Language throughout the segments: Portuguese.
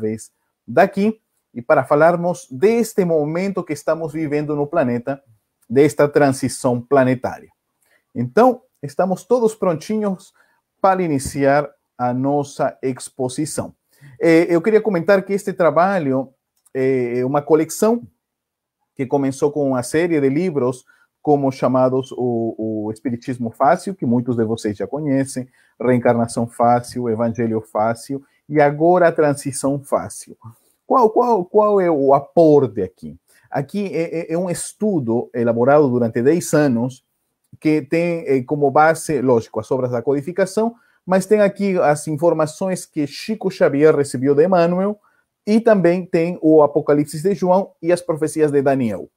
vez daqui e para falarmos deste momento que estamos vivendo no planeta, desta transição planetária. Então, estamos todos prontinhos para iniciar a nossa exposição. eu queria comentar que este trabalho eh, é uma coleção que começou com uma série de livros como chamados o, o, Espiritismo Fácil, que muitos de vocês já conhecem, Reencarnação Fácil, Evangelho Fácil e agora a Transição Fácil. Qual, qual, qual é o aporte aqui? Aqui é, é, é um estudo elaborado durante 10 anos que tem eh, como base, lógico, as obras da codificação, mas tem aqui as informações que Chico Xavier recebeu de Emmanuel e também tem o Apocalipse de João e as profecias de Daniel.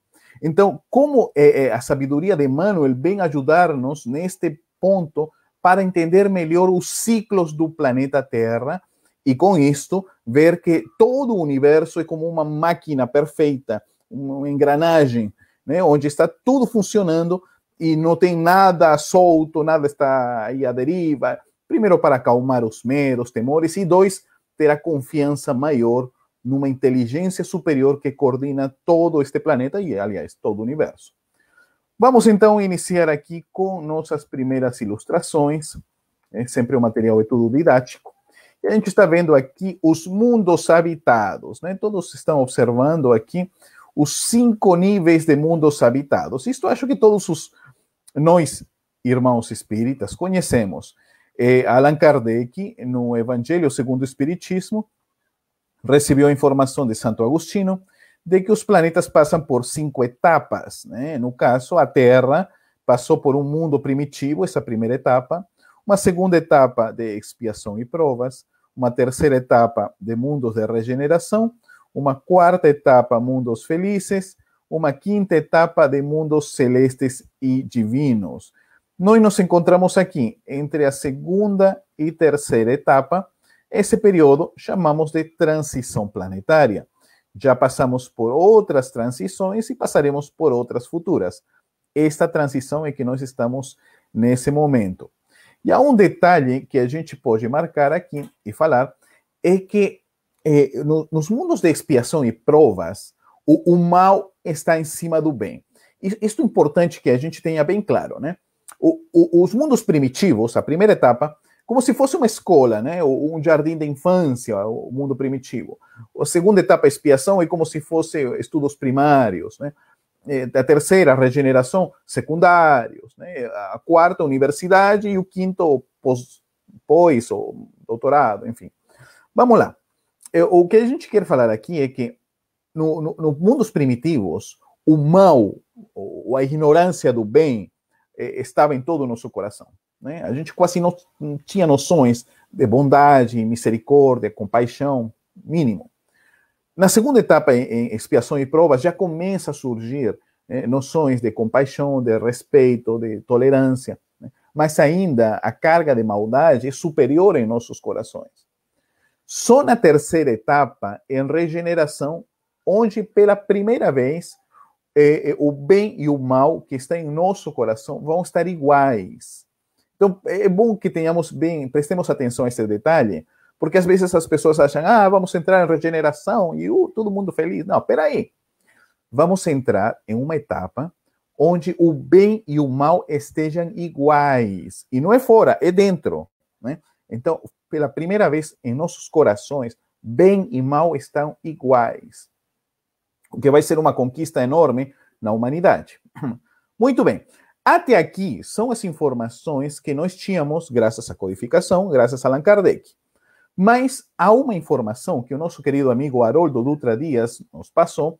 Então, como é, a sabedoria de Manuel vem ajudar-nos neste ponto para entender melhor os ciclos do planeta Terra e, com isto, ver que todo o universo é como uma máquina perfeita, uma engrenagem, né, onde está tudo funcionando e não tem nada solto, nada está aí à deriva. Primeiro, para acalmar os meros temores, e dois, ter a confiança maior numa inteligência superior que coordina todo este planeta e, aliás, todo o universo. Vamos então iniciar aqui com nossas primeiras ilustrações. É sempre um material é tudo didático. E a gente está vendo aqui os mundos habitados, né? Todos estão observando aqui os cinco níveis de mundos habitados. Isto acho que todos os nós irmãos espíritas conhecemos. É, Allan Kardec no Evangelho segundo o Espiritismo recebeu a informação de Santo Agostinho de que os planetas passam por cinco etapas. Né? No caso, a Terra passou por um mundo primitivo, essa primeira etapa, uma segunda etapa de expiação e provas, uma terceira etapa de mundos de regeneração, uma quarta etapa, mundos felizes, uma quinta etapa de mundos celestes e divinos. Nós nos encontramos aqui entre a segunda e terceira etapa, esse período chamamos de transição planetária. Já passamos por outras transições e passaremos por outras futuras. Esta transição é que nós estamos nesse momento. E há um detalhe que a gente pode marcar aqui e falar: é que eh, no, nos mundos de expiação e provas, o, o mal está em cima do bem. Isso é importante que a gente tenha bem claro, né? O, o, os mundos primitivos, a primeira etapa, como se fosse uma escola, né? um jardim da infância, o mundo primitivo. A segunda etapa, é a expiação, é como se fosse estudos primários, né? Eh, a terceira, a regeneração, secundários, né? A quarta, a universidade e o quinto, pós, pós ou doutorado, enfim. Vamos lá. Eh, o que a gente quer falar aqui é que no, no, no mundos primitivos, o mal, ou a ignorância do bem, eh, estava em todo o nosso coração. Né? A gente quase assim, não, tinha noções de bondade, misericórdia, compaixão, mínimo. Na segunda etapa, em expiação e provas, já começa a surgir né, noções de compaixão, de respeito, de tolerância, né? mas ainda a carga de maldade é superior em nossos corações. Só na terceira etapa, em regeneração, onde pela primeira vez eh, eh, o bem e o mal que está em nosso coração vão estar iguais então, é, é bom que tenhamos bem, prestemos atenção a esse detalhe, porque às vezes as pessoas acham, ah, vamos entrar em regeneração e uh, todo mundo feliz. Não, peraí. Vamos entrar em uma etapa onde o bem e o mal estejam iguais. E não é fora, é dentro. Né? Então, pela primeira vez em nossos corações, bem e mal estão iguais. O que vai ser uma conquista enorme na humanidade. Muito bem. Até aqui são as informações que nós tínhamos graças à codificação, graças a Allan Kardec. Mas há uma informação que o nosso querido amigo Haroldo Dutra Dias nos passou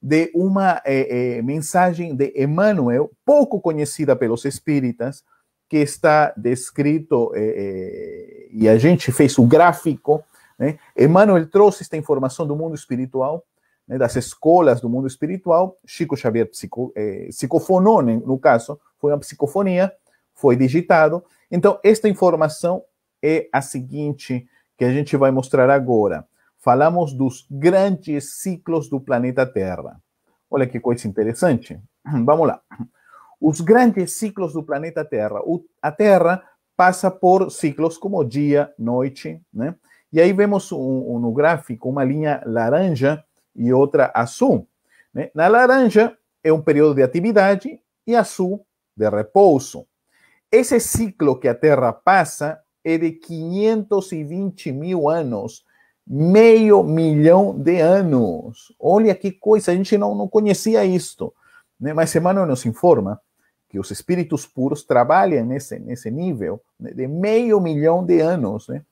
de uma eh, eh, mensagem de Emmanuel, pouco conhecida pelos espíritas, que está descrito, eh, e a gente fez o gráfico. Né? Emmanuel trouxe esta informação do mundo espiritual né, das escolas do mundo espiritual. Chico Xavier psico, eh, psicofonou, no caso, foi uma psicofonia, foi digitado. Então, esta informação é a seguinte que a gente vai mostrar agora. Falamos dos grandes ciclos do planeta Terra. Olha que coisa interessante. Vamos lá. Os grandes ciclos do planeta Terra. O, a Terra passa por ciclos como dia, noite, né? E aí vemos um, um, no gráfico uma linha laranja e outra azul. Né? Na laranja é um período de atividade e azul de repouso. Esse ciclo que a Terra passa é de 520 mil anos, meio milhão de anos. Olha que coisa, a gente não, não conhecia isto. Né? Mas Emmanuel nos informa que os espíritos puros trabalham nesse, nesse nível né? de meio milhão de anos, né?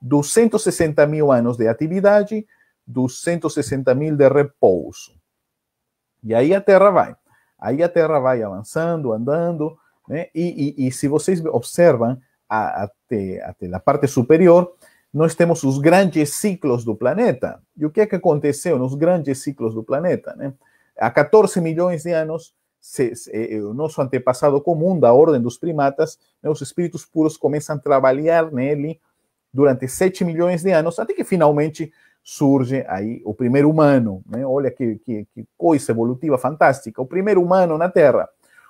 260 mil anos de atividade, 260 mil de repouso. E aí a Terra vai. Aí a Terra vai avançando, andando, né? e, e, e se vocês observam até, até a parte superior, nós temos os grandes ciclos do planeta. E o que é que aconteceu nos grandes ciclos do planeta? Né? Há 14 milhões de anos, se, se, eh, eh, o nosso antepassado comum, da ordem dos primatas, né, os espíritos puros começam a trabalhar nele durante 7 milhões de anos, até que finalmente surge aí o primeiro humano. Né? Olha que, que, que coisa evolutiva fantástica! O primeiro humano na Terra.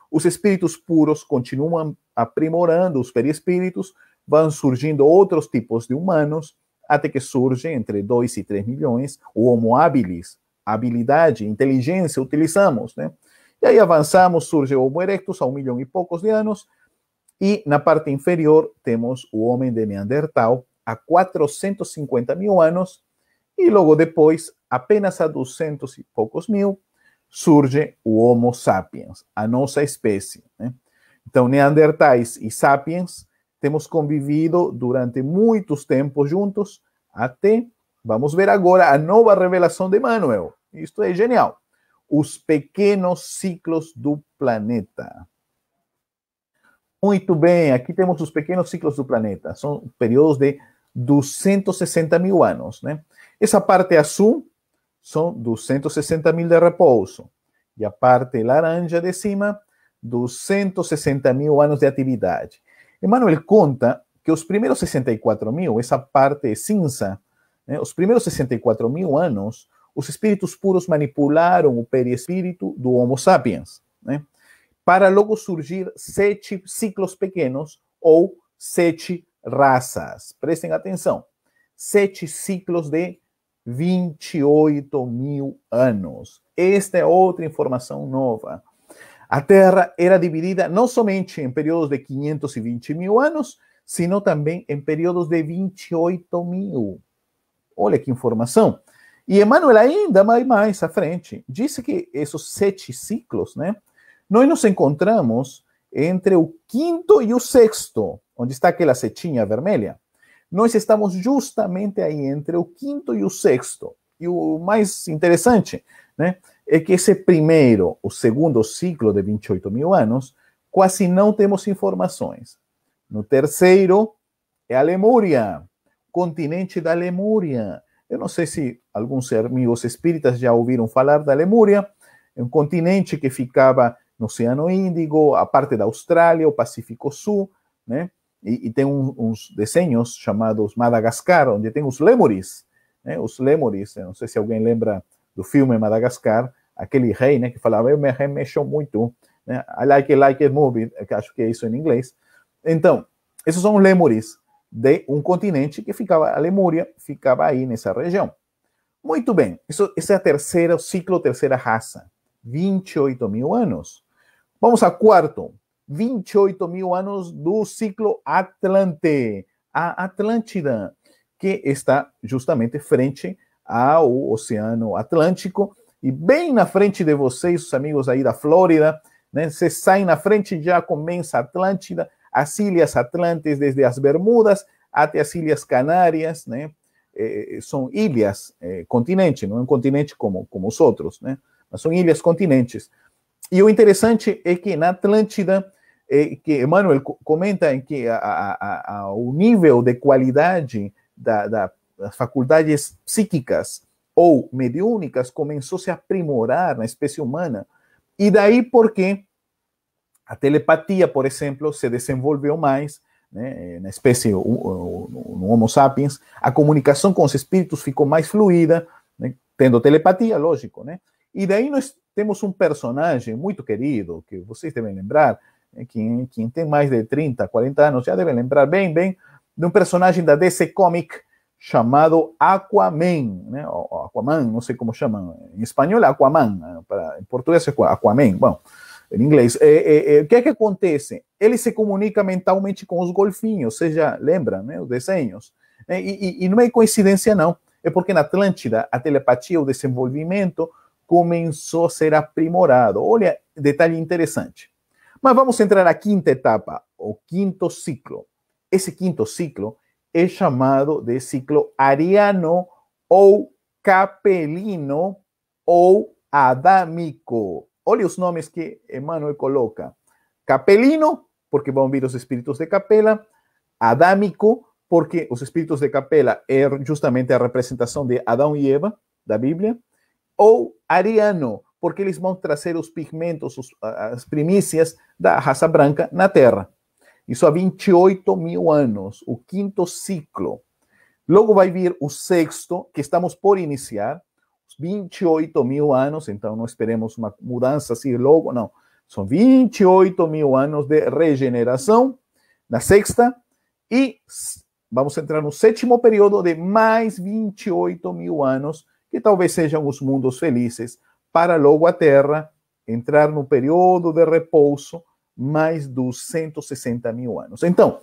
Os espíritos puros continuam aprimorando os perispíritos, vão surgindo outros tipos de humanos, até que surge entre 2 e 3 milhões o Homo habilis, habilidade, inteligência, utilizamos, né? E aí avançamos, surge o Homo erectus há um milhão e poucos de anos, e na parte inferior temos o homem de Neandertal há 450 mil anos, e logo depois, apenas há 200 e poucos mil, surge o Homo sapiens, a nossa espécie. Né? ¿eh? Então, Neandertais e Sapiens temos convivido durante muitos tempos juntos, até, vamos ver agora, a nova revelação de Manuel. Isto é genial. Os pequenos ciclos do planeta. Muito bem, aqui temos os pequenos ciclos do planeta. São períodos de 260 mil anos, né? Essa parte azul são 260 mil de repouso. E a parte laranja de cima, 260 mil anos de atividade. Emmanuel conta que os primeiros 64 mil, essa parte cinza, né, os primeiros 64 mil anos, os espíritos puros manipularam o perispírito do Homo sapiens, né, para logo surgir sete ciclos pequenos ou sete raças. Prestem atenção: sete ciclos de 28 mil anos. Esta é outra informação nova. A Terra era dividida não somente em períodos de 520 mil anos, sino também em períodos de 28 mil. Olha que informação! E Emmanuel ainda mais, mais à frente disse que esses sete ciclos, né? Nós nos encontramos entre o quinto e o sexto, onde está aquela setinha vermelha nós estamos justamente aí entre o quinto e o sexto. E o mais interessante né, é que esse primeiro, o segundo ciclo de 28 mil anos, quase não temos informações. No terceiro, é a Lemúria, continente da Lemúria. Eu não sei se alguns amigos espíritas já ouviram falar da Lemúria, é um continente que ficava no Oceano Índico, a parte da Austrália, o Pacífico Sul, né? E, e tem um, uns desenhos chamados Madagascar, onde tem os lemures. ¿eh? Né? Os lemures, eh, não sei se alguém lembra do filme Madagascar, aquele rei né, que falava, eu me remexo muito, né? I like it, like it, movie, acho eh, que é isso em inglês. Então, esses são lemures de um continente que ficava, a Lemúria ficava aí nessa região. Muito bem, isso, esse é a terceira, o ciclo terceira raça, 28 mil anos. Vamos a quarto, 28 mil anos do ciclo Atlante, a Atlântida, que está justamente frente ao Oceano Atlântico e bem na frente de vocês, os amigos aí da Flórida, né? Você sai na frente já começa a Atlântida, as Ilhas Atlantes desde as Bermudas até as Ilhas Canárias, né? É, é são ilhas, é, continente, não é um continente como, como os outros, né? Mas são ilhas continentes. E o interessante é que na Atlântida eh, que Emmanuel comenta que a, a, a, o nível de qualidade da, da, das faculdades psíquicas ou mediúnicas começou a se aprimorar na espécie humana. E daí porque a telepatia, por exemplo, se desenvolveu mais ¿eh? né, na espécie no Homo sapiens, a comunicação com os espíritos ficou mais fluida, né, ¿eh? tendo telepatia, lógico, né? E daí nós temos um personagem muito querido, que vocês devem lembrar, quem, eh, quem tem mais de 30, 40 anos já deve lembrar bem, bem, de um personagem da DC Comic chamado Aquaman, né? ¿eh? Ou Aquaman, não sei como chamam. Em espanhol é Aquaman, em português é Aquaman, bom, em inglês. É, eh, é, é, o que é que acontece? Ele se comunica mentalmente com os golfinhos, vocês já lembram, né? Os desenhos. E, e, e não é coincidência, não. É porque na Atlântida a telepatia, o desenvolvimento começou a ser aprimorado. Olha, detalhe interessante. Más vamos a entrar a quinta etapa o quinto ciclo. Ese quinto ciclo es llamado de ciclo ariano o capelino o adámico. oye los nombres que Emmanuel coloca. Capelino, porque a vir los espíritus de capela. Adámico, porque los espíritus de capela es er, justamente a representación de Adán y Eva la Biblia. O ariano, porque eles vão trazer os pigmentos, os, as primícias da raça branca na Terra. Isso há 28 mil anos, o quinto ciclo. Logo vai vir o sexto, que estamos por iniciar, 28 mil anos, então não esperemos uma mudança assim logo, não. São 28 mil anos de regeneração na sexta, e vamos entrar no sétimo período de mais 28 mil anos, que talvez sejam os mundos felizes, para logo a Terra entrar no período de repouso mais 260 mil anos. Então,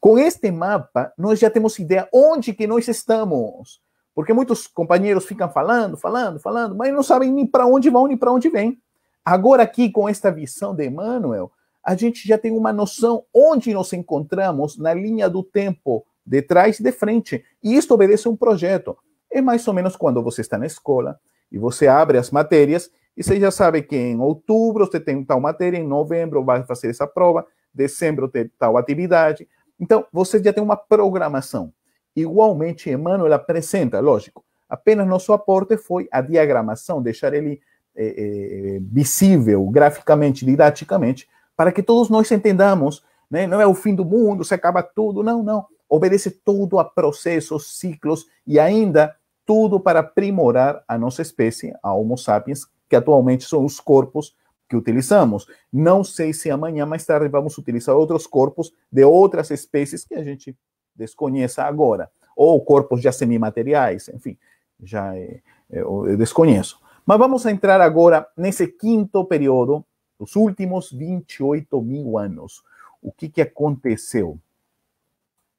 com este mapa, nós já temos ideia onde que nós estamos. Porque muitos companheiros ficam falando, falando, falando, mas não sabem nem para onde vão, nem para onde vêm. Agora, aqui com esta visão de Emmanuel, a gente já tem uma noção onde nos encontramos na linha do tempo, de trás e de frente. E isto obedece a um projeto. É mais ou menos quando você está na escola, e você abre as matérias e você já sabe que em outubro você tem tal matéria, em novembro vai fazer essa prova, dezembro tem tal atividade. Então, você já tem uma programação. Igualmente, Emmanuel apresenta, lógico, apenas nosso aporte foi a diagramação, deixar ele é, é, visível graficamente, didaticamente, para que todos nós entendamos, né? não é o fim do mundo, se acaba tudo, não, não. Obedece tudo a processos, ciclos e ainda tudo para aprimorar a nossa espécie, a Homo sapiens, que atualmente são os corpos que utilizamos. Não sei se amanhã, mais tarde, vamos utilizar outros corpos de outras espécies que a gente desconheça agora, ou corpos já semimateriais, enfim, já eh, eh, eu desconheço. Mas vamos entrar agora nesse quinto período, os últimos 28 mil anos. O que, que aconteceu?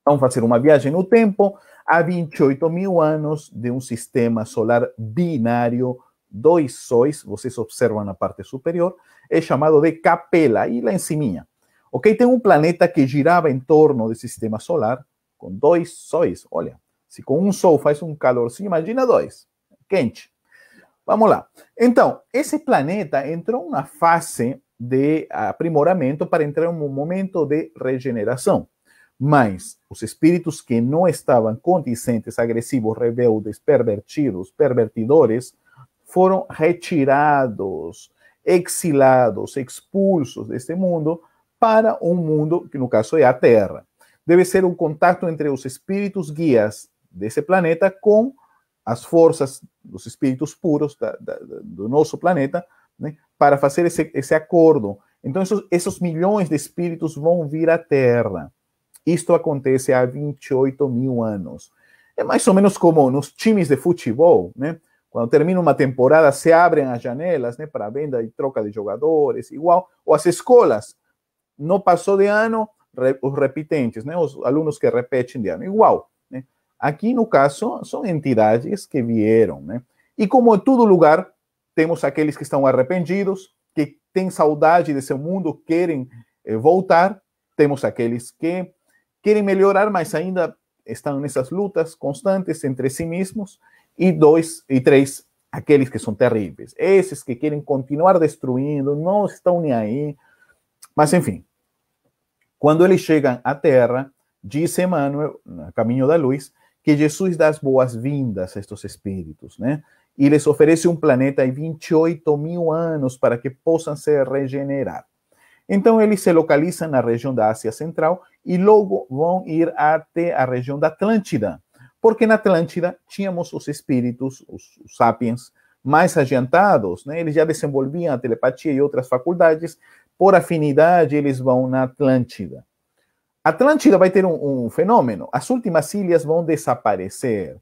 Vamos fazer uma viagem no tempo há 28 mil anos de um sistema solar binário, dois sóis, vocês observam na parte superior, é chamado de Capela, e lá em cima. Ok? Tem um planeta que girava em torno do sistema solar, com dois sóis. Olha, se com um sol faz um calorzinho, imagina dois. Quente. Vamos lá. Então, esse planeta entrou numa fase de aprimoramento para entrar em um momento de regeneração. Mas os espíritos que não estavam condicentes, agressivos, rebeldes, pervertidos, pervertidores, foram retirados, exilados, expulsos deste mundo para um mundo que, no caso, é a Terra. Deve ser um contato entre os espíritos guias desse planeta com as forças dos espíritos puros da, da, do nosso planeta, né, para fazer esse, esse acordo. Então, esses, esses milhões de espíritos vão vir à Terra isto acontece há 28 mil anos. É mais ou menos como nos times de futebol, né? Quando termina uma temporada, se abrem as janelas né, para venda e troca de jogadores, igual. Ou as escolas, não passou de ano, os repetentes, né, os alunos que repetem de ano, igual. Né? Aqui, no caso, são entidades que vieram. Né? E como em todo lugar, temos aqueles que estão arrependidos, que têm saudade de seu mundo, querem eh, voltar, temos aqueles que querem melhorar, mas ainda estão nessas lutas constantes entre si mesmos, e dois e três, aqueles que são terríveis, esses que querem continuar destruindo, não estão nem aí. Mas enfim, quando eles chegam à Terra, diz Emmanuel, no caminho da luz, que Jesus dá as boas-vindas a estes espíritos, né? E lhes oferece um planeta e 28 mil anos para que possam se regenerar. Então, eles se localizam na região da Ásia Central e logo vão ir até a região da Atlântida, porque na Atlântida tínhamos os espíritos, os, os sapiens, mais adiantados, né? eles já desenvolviam a telepatia e outras faculdades, por afinidade, eles vão na Atlântida. Atlântida vai ter um, um fenômeno: as últimas ilhas vão desaparecer,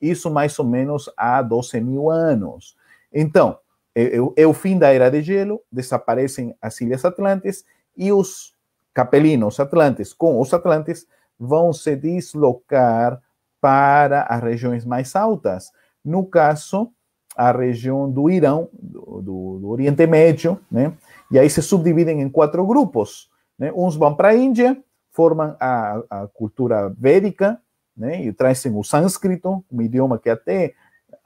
isso mais ou menos há 12 mil anos. Então, é, é o fim da Era de Gelo, desaparecem as Ilhas Atlantes e os capelinos atlantes com os atlantes vão se deslocar para as regiões mais altas. No caso, a região do Irão, do, do, do Oriente Médio, né? E aí se subdividem em quatro grupos. Né? Uns vão para a Índia, formam a, a cultura védica, né? E trazem o sânscrito, um idioma que até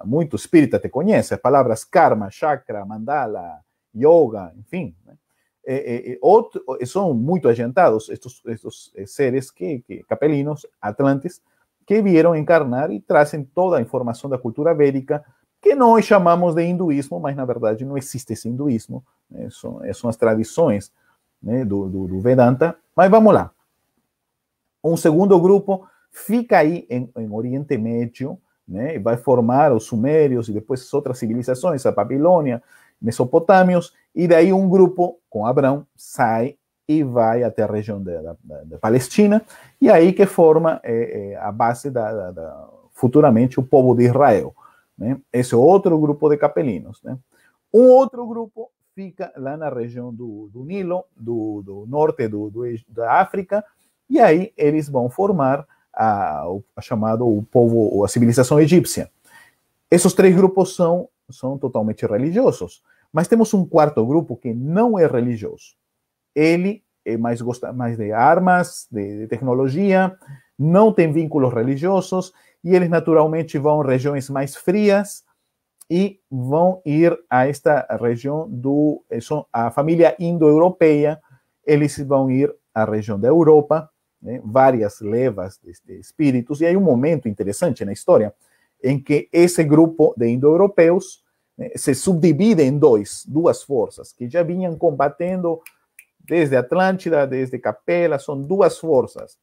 muito espírita te conhece, as palavras karma, chakra, mandala, yoga, enfim. Né? E, e, outro, são muito agendados estes estos eh, seres que, que, capelinos, atlantes, que vieram encarnar e trazem toda a informação da cultura védica, que nós chamamos de hinduísmo, mas na verdade não existe esse hinduísmo, né? são, eh, são as tradições né? do, do, do Vedanta. Mas vamos lá. Um segundo grupo fica aí em, em Oriente Médio, né? E vai formar os sumérios e depois outras civilizações, a Babilônia, Mesopotâmios, e daí um grupo com Abraão sai e vai até a região da, da, da Palestina, e aí que forma é, é, a base da, da, futuramente o povo de Israel. Né? Esse é outro grupo de capelinos. Né? Um outro grupo fica lá na região do, do Nilo, do, do norte do, do, da África, e aí eles vão formar a, a chamado o povo, a civilização egípcia. Esses três grupos são, são totalmente religiosos, mas temos um quarto grupo que não é religioso. Ele é mais gosta mais de armas, de, de tecnologia, não tem vínculos religiosos e eles naturalmente vão regiões mais frias e vão ir a esta região do eh, a família indo-europeia, eles vão ir à região da Europa né, várias levas de, espíritos. E aí um momento interessante na história em que esse grupo de indo-europeus né, eh, se subdivide em dois, duas forças que já vinham combatendo desde Atlântida, desde Capela, são duas forças.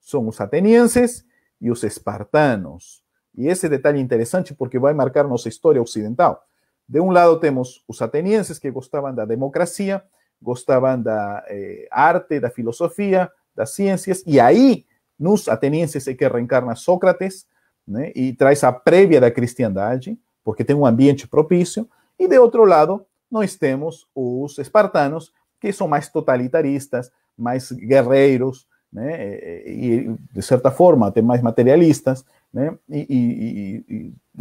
São os atenienses e os espartanos. E esse detalhe é interessante porque vai marcar nossa história ocidental. De um lado temos os atenienses que gostavam da democracia, gostavam da eh, arte, da filosofia, das ciências, e aí, nos atenienses é que reencarna Sócrates, né, e traz a prévia da cristiandade, porque tem um ambiente propício, e de outro lado, nós temos os espartanos, que são mais totalitaristas, mais guerreiros, né, e eh, eh, de certa forma até mais materialistas, né, e, e,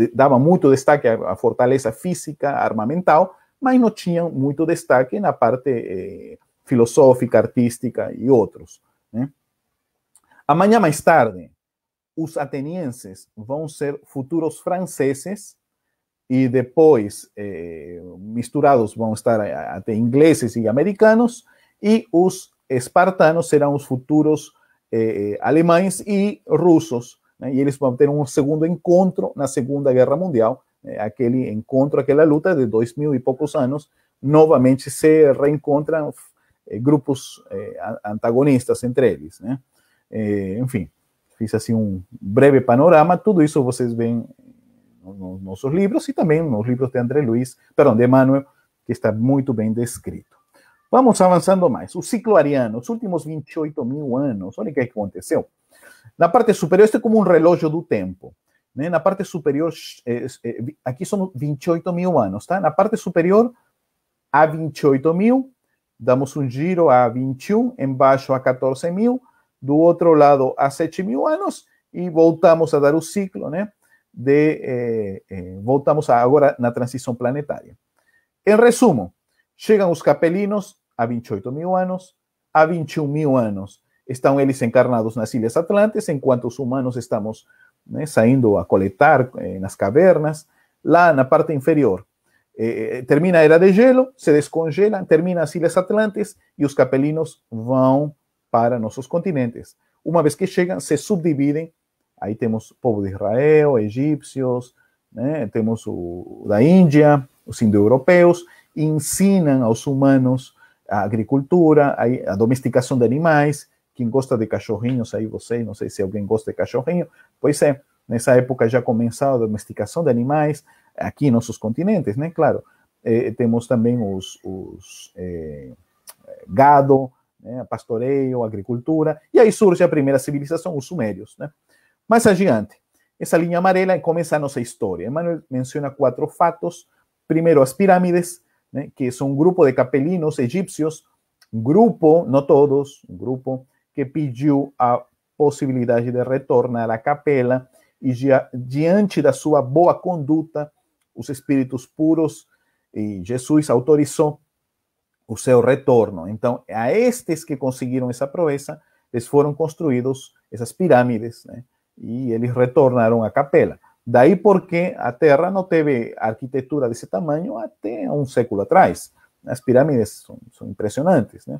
e dava muito destaque à fortaleza física, armamental, mas não tinham muito destaque na parte eh, filosófica, artística e outros. Né? Amanhã mais tarde, os atenienses vão ser futuros franceses e depois eh, misturados vão estar eh, até ingleses e americanos e os espartanos serão os futuros eh, eh alemães e russos né? e eles vão ter um segundo encontro na Segunda Guerra Mundial né? aquele encontro aquela luta de dois mil e poucos anos novamente se reencontram eh, grupos eh, antagonistas entre eles, né? Eh, enfim, fiz assim um breve panorama, tudo isso vocês veem nos nossos livros e também nos livros de André Luiz, perdão, de Emmanuel, que está muito bem descrito. Vamos avançando mais. O ciclo ariano, os últimos 28 mil anos, olha o é que aconteceu. Na parte superior, este é como um relógio do tempo. Né? Na parte superior, aqui são 28 mil anos, tá? Na parte superior, há 28 mil damos um giro a 21, embaixo a 14 mil, do outro lado a 7 mil anos e voltamos a dar o ciclo, né? De, eh, eh, voltamos a, agora na transição planetária. Em resumo, chegam os capelinos a 28 mil anos, a 21 mil anos estão eles encarnados nas Ilhas Atlantes, enquanto os humanos estamos né, saindo a coletar eh, nas cavernas, lá na parte inferior eh, termina a era de gelo, se descongelam, termina as Ilhas Atlantes e os capelinos vão para nossos continentes. Uma vez que chegam, se subdividem. Aí temos o povo de Israel, egípcios, né? Eh, temos o da Índia, os indo-europeus, ensinam aos humanos a agricultura, a, a domesticação de animais. Quem gosta de cachorrinhos, aí você, não sei se alguém gosta de cachorrinho, pois é, eh, nessa época já começava a domesticação de animais, aqui nossos continentes, né? Claro, eh, temos também os, os eh, gado, né? pastoreio, agricultura, e aí surge a primeira civilização, os sumérios, né? Mais adiante, essa linha amarela começa a nossa história. Emmanuel menciona quatro fatos. Primeiro, as pirâmides, né? que são um grupo de capelinos egípcios, um grupo, não todos, um grupo que pediu a possibilidade de retornar à capela e diante da sua boa conduta os espíritos puros e Jesus autorizou o seu retorno. Então, a estes que conseguiram essa proeza, né, eles foram construídos essas pirâmides, né? E eles retornaram à capela. Daí porque a Terra não teve arquitetura desse tamanho até um século atrás. As pirâmides são, são impressionantes, né?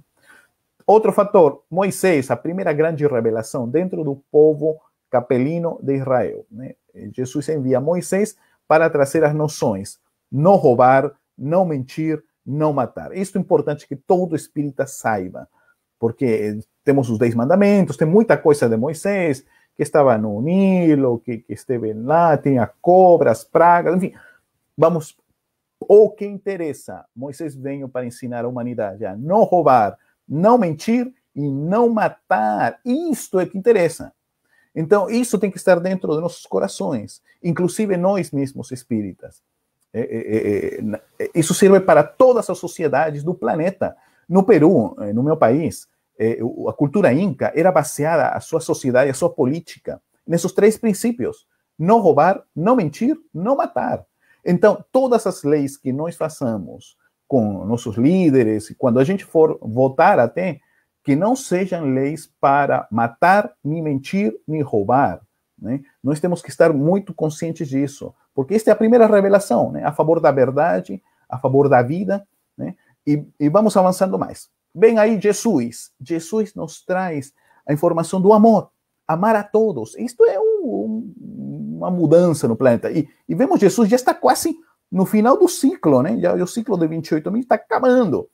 Outro fator, Moisés, a primeira grande revelação dentro do povo capelino de Israel. Né? Jesus envia Moisés para trazer as noções não roubar, não mentir, não matar. Isto é importante que todo espírita saiba, porque eh, temos os Dez Mandamentos, tem muita coisa de Moisés, que estava no Nilo, que, que esteve lá, tem a cobra, as pragas, enfim. Vamos, o que interessa, Moisés veio para ensinar a humanidade a não roubar, não mentir e não matar. Isto é que interessa. Então, isso tem que estar dentro dos nossos corações, inclusive nós mesmos espíritas. É, é, é, é, é isso serve para todas as sociedades do planeta. No Peru, é, no meu país, a cultura inca era baseada, a sua sociedade, a sua política, nesses três princípios: não roubar, não mentir, não matar. Então, todas as leis que nós façamos com nossos líderes, quando a gente for votar até, que não sejam leis para matar, nem mentir, nem roubar. Né? Nós temos que estar muito conscientes disso, porque esta é a primeira revelação né? a favor da verdade, a favor da vida. Né? E, e vamos avançando mais. Bem aí, Jesus. Jesus nos traz a informação do amor, amar a todos. Isto é um, um, uma mudança no planeta. E, e, vemos Jesus já está quase no final do ciclo, né? Já o ciclo de 28 mil está acabando.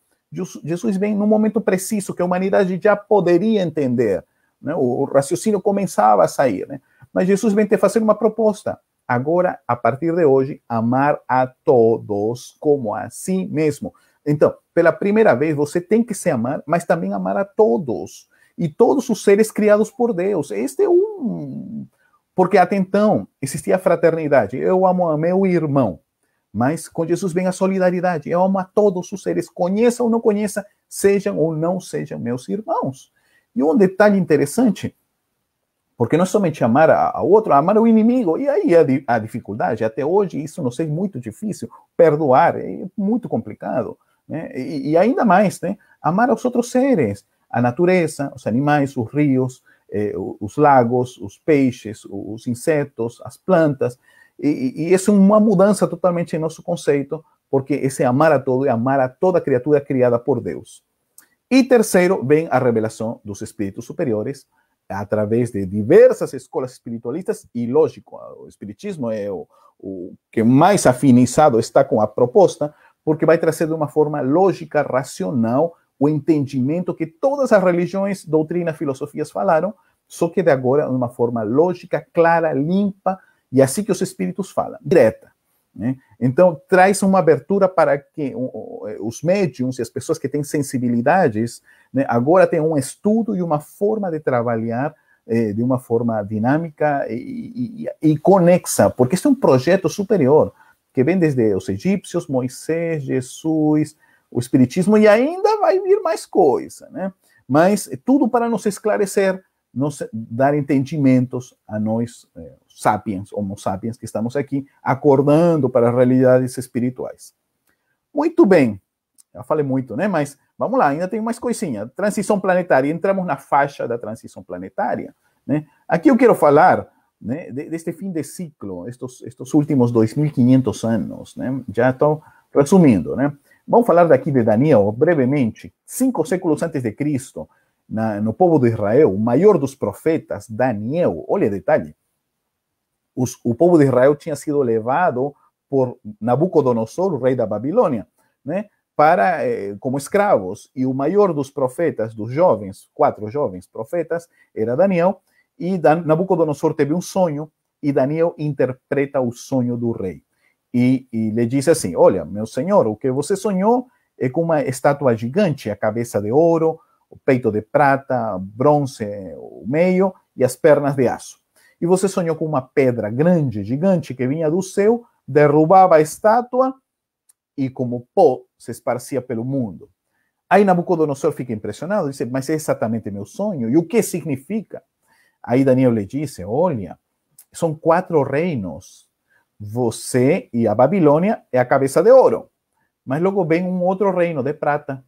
Jesus vem num momento preciso que a humanidade já poderia entender. Né? O, raciocínio começava a sair. Né? Mas Jesus vem te fazer uma proposta. Agora, a partir de hoje, amar a todos como a si mesmo. Então, pela primeira vez, você tem que se amar, mas também amar a todos. E todos os seres criados por Deus. Este é um. Porque até então existia fraternidade. Eu amo a meu irmão. Mas com Jesus vem a solidariedade. Eu é amo a todos os seres, conheça ou não conheça, sejam ou não sejam meus irmãos. E um detalhe interessante, porque não é somente amar ao outro, amar o inimigo. E aí a, a dificuldade, até hoje isso não sei, é muito difícil. Perdoar é muito complicado. Né? E, e, ainda mais, né? amar aos outros seres, a natureza, os animais, os rios, eh, os lagos, os peixes, os insetos, as plantas. E, e, é uma mudança totalmente em nosso conceito, porque esse amar a todo e amar a toda criatura criada por Deus. E terceiro, vem a revelação dos espíritos superiores, através de diversas escolas espiritualistas, e lógico, o espiritismo é o, o que mais afinizado está com a proposta, porque vai trazer de uma forma lógica, racional, o entendimento que todas as religiões, doutrinas, filosofias falaram, só que de agora de uma forma lógica, clara, limpa, e é assim que os espíritos falam, direta. Né? Então, traz uma abertura para que os médiums e as pessoas que têm sensibilidades né, agora tenham um estudo e uma forma de trabalhar eh, de uma forma dinâmica e, e, e conexa, porque este é um projeto superior que vem desde os egípcios, Moisés, Jesus, o Espiritismo, e ainda vai vir mais coisa, né? Mas é tudo para nos esclarecer, nos dar entendimentos a nós, eh, sapiens, homo sapiens, que estamos aqui, acordando para realidades espirituais. Muito bem, já falei muito, né? Mas vamos lá, ainda tem mais coisinha. Transição planetária, entramos na faixa da transição planetária. Né? Aqui eu quero falar né, deste fim de ciclo, estes estos últimos 2.500 anos. Né? Já estou resumindo. Né? Vamos falar daqui de Daniel, brevemente. Cinco séculos antes de Cristo, na, no povo de Israel, o maior dos profetas, Daniel, olha o detalhe, os, o povo de Israel tinha sido levado por Nabucodonosor, o rei da Babilônia, né, para eh, como escravos. E o maior dos profetas, dos jovens, quatro jovens profetas, era Daniel. E Dan Nabucodonosor teve um sonho e Daniel interpreta o sonho do rei. E, e lhe diz assim: Olha, meu senhor, o que você sonhou é com uma estátua gigante, a cabeça de ouro, o peito de prata, bronze, o meio e as pernas de aço. E você sonhou com uma pedra grande, gigante, que vinha do céu, derrubava a estátua e, como pó, se esparcia pelo mundo. Aí Nabucodonosor fica impressionado, disse: Mas é exatamente meu sonho, e o que significa? Aí Daniel lhe disse: Olha, são quatro reinos. Você e a Babilônia é a cabeça de ouro. Mas logo vem um outro reino de prata,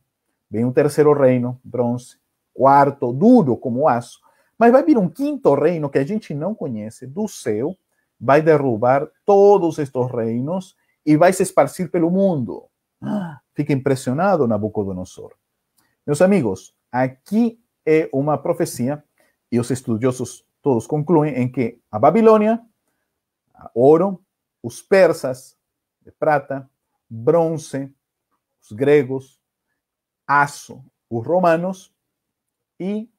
vem um terceiro reino, bronze, quarto, duro como aço, Mas a vir un um quinto reino que a gente no conhece, do va a derrubar todos estos reinos e vai se esparcir pelo mundo. Fica impresionado Nabucodonosor. Meus amigos, aquí es una profecía, y e los estudiosos todos concluem en em que a Babilônia, oro, ouro, os persas de prata, bronce, os gregos, aço, os romanos y e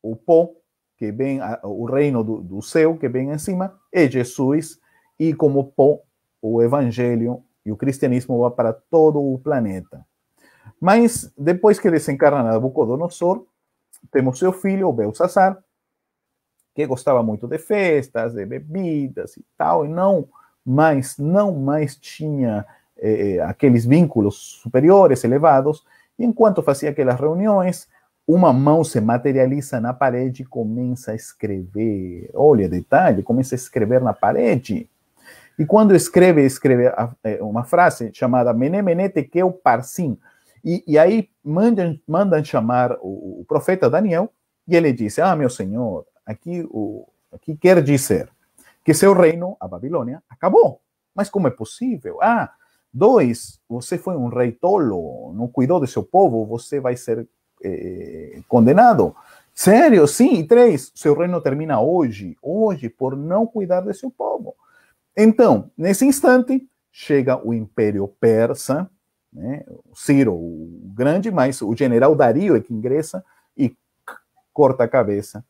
o pó que vem, o reino do, do céu que vem em cima, é Jesus, e como pão, o evangelho e o cristianismo vai para todo o planeta. Mas depois que desencarna Nabucodonosor, temos seu filho, o Belsazar, que gostava muito de festas, de bebidas e tal, e não mais, não mais tinha eh, eh aqueles vínculos superiores, elevados, e enquanto fazia aquelas reuniões, uma mão se materializa na parede e começa a escrever. Olha, detalhe, começa a escrever na parede. E quando escreve, escreve é, uma frase chamada Mene Mene o Parsim. E, e aí mandam, mandam chamar o, o, profeta Daniel e ele diz, ah, meu senhor, aqui, o, aqui quer dizer que seu reino, a Babilônia, acabou. Mas como é possível? Ah, dois, você foi um rei tolo, não cuidou do seu povo, você vai ser eh, condenado. Sério, sim. E três, seu reino termina hoje, hoje, por não cuidar de seu povo. Então, nesse instante, chega o Império Persa, né? Eh, o Ciro, o grande, mas o general Dario é que ingressa e corta a cabeça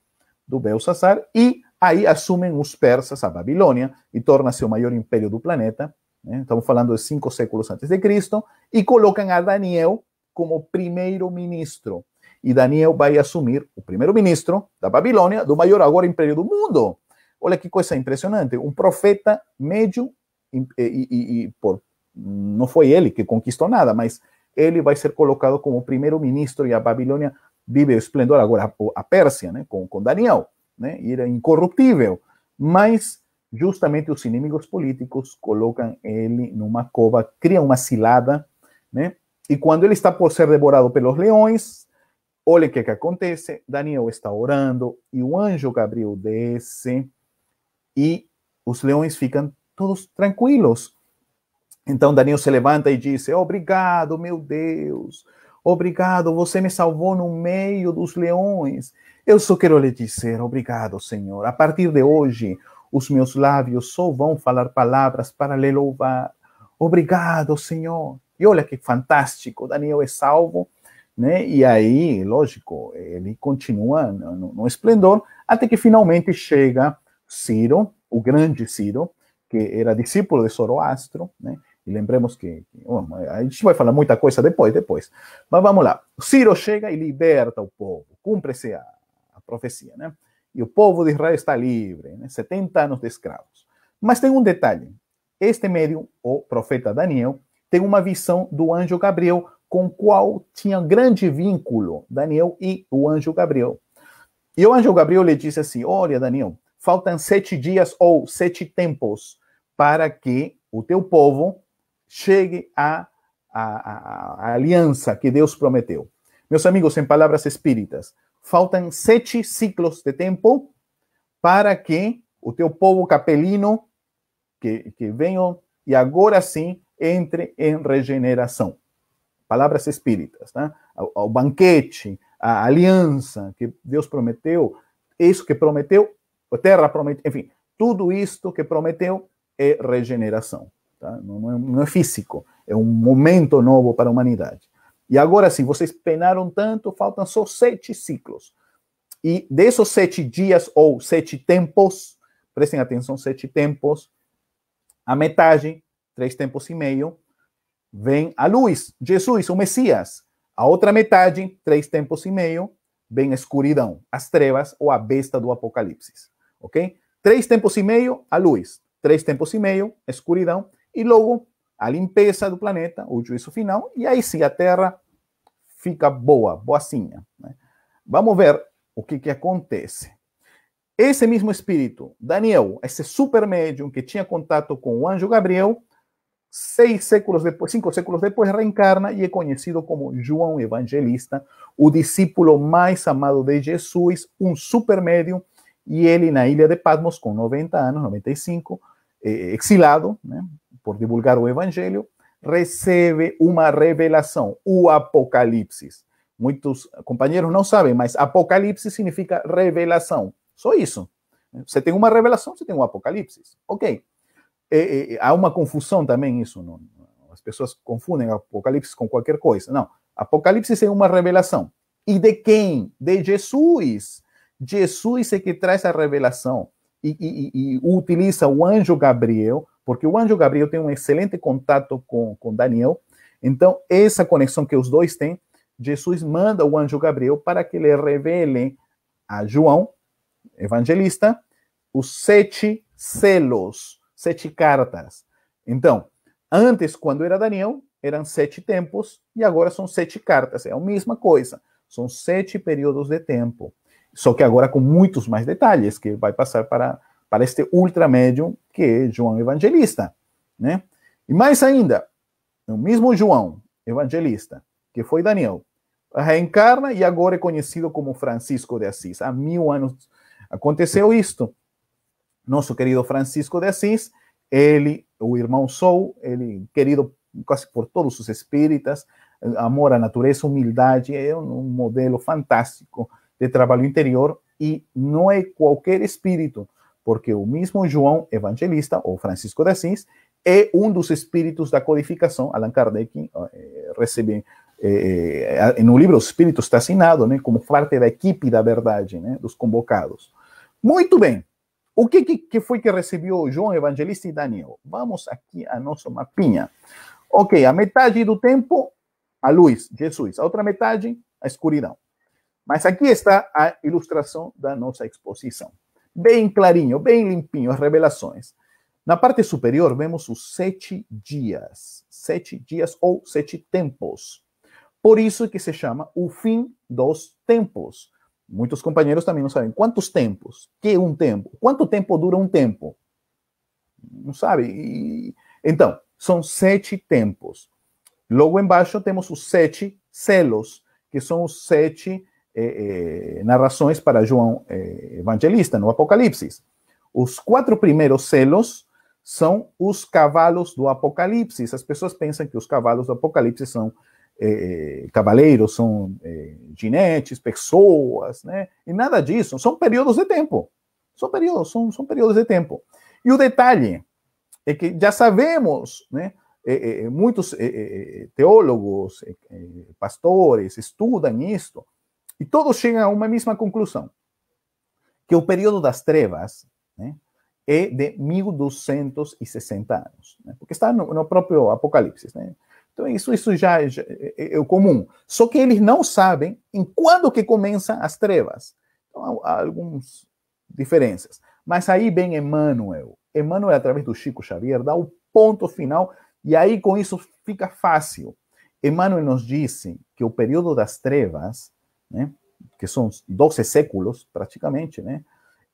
do Belsazar e aí assumem os persas a Babilônia e torna-se o maior império do planeta. Né? Estamos falando de cinco séculos antes de Cristo e colocam a Daniel como primeiro-ministro. E Daniel vai assumir o primeiro-ministro da Babilônia, do maior agora império do mundo. Olha que coisa impressionante. Um profeta médio, e, e, e por, não foi ele que conquistou nada, mas ele vai ser colocado como primeiro-ministro e a Babilônia vive o esplendor agora, a Pérsia, né, com, com Daniel, né, e era incorruptível. Mas justamente os inimigos políticos colocam ele numa cova, criam uma cilada, né, e quando ele está por ser devorado pelos leões, olha o que, que acontece: Daniel está orando e o anjo Gabriel desce e os leões ficam todos tranquilos. Então Daniel se levanta e diz: Obrigado, meu Deus, obrigado, você me salvou no meio dos leões. Eu só quero lhe dizer obrigado, Senhor. A partir de hoje, os meus lábios só vão falar palavras para lhe louvar. Obrigado, Senhor. E olha que fantástico, Daniel é salvo. Né? E aí, lógico, ele continua no, no, esplendor, até que finalmente chega Ciro, o grande Ciro, que era discípulo de Zoroastro, né? E lembremos que, bom, oh, a gente vai falar muita coisa depois, depois. Mas vamos lá. Ciro chega e liberta o povo, cumpre-se a, a, profecia, né? E o povo de Israel está livre, né? 70 anos de escravos. Mas tem um detalhe. Este médium, o profeta Daniel, tem uma visão do anjo Gabriel, com o qual tinha grande vínculo Daniel e o anjo Gabriel. E o anjo Gabriel lhe disse assim: Olha, Daniel, faltam sete dias ou sete tempos para que o teu povo chegue à, à, à, à aliança que Deus prometeu. Meus amigos, em palavras espíritas, faltam sete ciclos de tempo para que o teu povo capelino que, que venham e agora sim entre em regeneração. Palavras espíritas, né? O banquete, a aliança que Deus prometeu, isso que prometeu, a terra prometeu, enfim, tudo isto que prometeu é regeneração. Tá? Não, é, não é físico, é um momento novo para a humanidade. E agora sim, vocês penaram tanto, faltam só sete ciclos. E desses sete dias ou sete tempos, prestem atenção, sete tempos, a metade três tempos e meio, vem a luz, Jesus, o Messias. A outra metade, três tempos e meio, vem a escuridão, as trevas ou a besta do Apocalipse. Ok? Três tempos e meio, a luz. Três tempos e meio, escuridão. E logo, a limpeza do planeta, o juízo final. E aí sim, a Terra fica boa, boazinha. Né? Vamos ver o que, que acontece. Esse mesmo espírito, Daniel, esse super médium que tinha contato com o anjo Gabriel, seis séculos depois, cinco séculos depois, reencarna e é conhecido como João Evangelista, o discípulo mais amado de Jesus, um super médium, e ele na ilha de Patmos, com 90 anos, 95, exilado né, por divulgar o Evangelho, recebe uma revelação, o Apocalipse. Muitos companheiros não sabem, mas Apocalipse significa revelação, só isso. Você tem uma revelação, você tem um Apocalipse. Ok. É, é, é, há uma confusão também isso. Não? As pessoas confundem Apocalipse com qualquer coisa. Não, Apocalipse é uma revelação. E de quem? De Jesus. Jesus é que traz a revelação e, e, e, utiliza o anjo Gabriel, porque o anjo Gabriel tem um excelente contato com, com Daniel. Então, essa conexão que os dois têm, Jesus manda o anjo Gabriel para que ele revele a João, evangelista, os sete selos sete cartas. Então, antes, quando era Daniel, eram sete tempos e agora são sete cartas. É a mesma coisa. São sete períodos de tempo. Só que agora com muitos mais detalhes, que vai passar para, para este ultramédium que é João Evangelista. Né? E mais ainda, o mesmo João Evangelista, que foi Daniel, reencarna e agora é conhecido como Francisco de Assis. Há mil anos aconteceu isto nosso querido Francisco de Assis, ele, o irmão Sou, ele querido quase por todos os espíritas, amor à natureza, humildade, é um modelo fantástico de trabalho interior e não é qualquer espírito, porque o mesmo João Evangelista, ou Francisco de Assis, é um dos espíritos da codificação. Allan Kardec eh, recebe eh, eh, no livro Os Espíritos está assinado né, como parte da equipe da verdade, né, dos convocados. Muito bem, o que, que, que foi que recebeu João Evangelista e Daniel? Vamos aqui a nosso mapinha. Ok, a metade do tempo, a luz, Jesus. A outra metade, a escuridão. Mas aqui está a ilustração da nossa exposição. Bem clarinho, bem limpinho, as revelações. Na parte superior, vemos os sete dias. Sete dias ou sete tempos. Por isso que se chama o fim dos tempos. Muitos companheiros também não sabem. Quantos tempos? Que um tempo? Quanto tempo dura um tempo? Não sabe. E... Então, são sete tempos. Logo embaixo temos os sete selos, que são os sete eh, eh, narrações para João eh, Evangelista, no Apocalipse. Os quatro primeiros selos são os cavalos do Apocalipse. As pessoas pensam que os cavalos do Apocalipse são é, é, cavaleiros, são é, pessoas, né? E nada disso, são períodos de tempo. São períodos, são, são períodos de tempo. E o detalhe é que já sabemos, né? É, é, é muitos teólogos, pastores estudam isto e todos chegam a uma mesma conclusão, que o período das trevas, né? é de 1260 anos, né? porque está no, no próprio Apocalipse. Né? Então, isso, isso já, é, é, é comum. Só que eles não sabem em quando que começam as trevas. Então, há, há algumas diferenças. Mas aí vem Emmanuel. Emmanuel, através do Chico Xavier, dá o ponto final, e aí com isso fica fácil. Emmanuel nos disse que o período das trevas, né, que são 12 séculos, praticamente, né,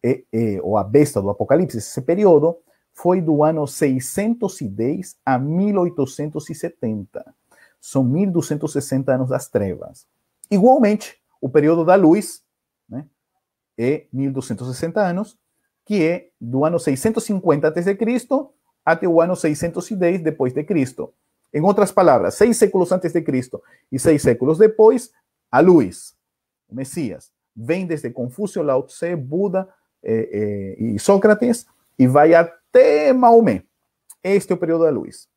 é, é, ou a besta do Apocalipse, esse período, foi do ano 610 a 1870. São 1260 anos das trevas. Igualmente, o período da luz né, é 1260 anos, que é do ano 650 a.C. até o ano 610 depois de Cristo. Em outras palavras, seis séculos antes de Cristo e seis séculos depois, a luz, o Messias, vem desde Confúcio, Lao Tse, Buda eh, eh, e Sócrates e vai Maomé. este é o período da luz.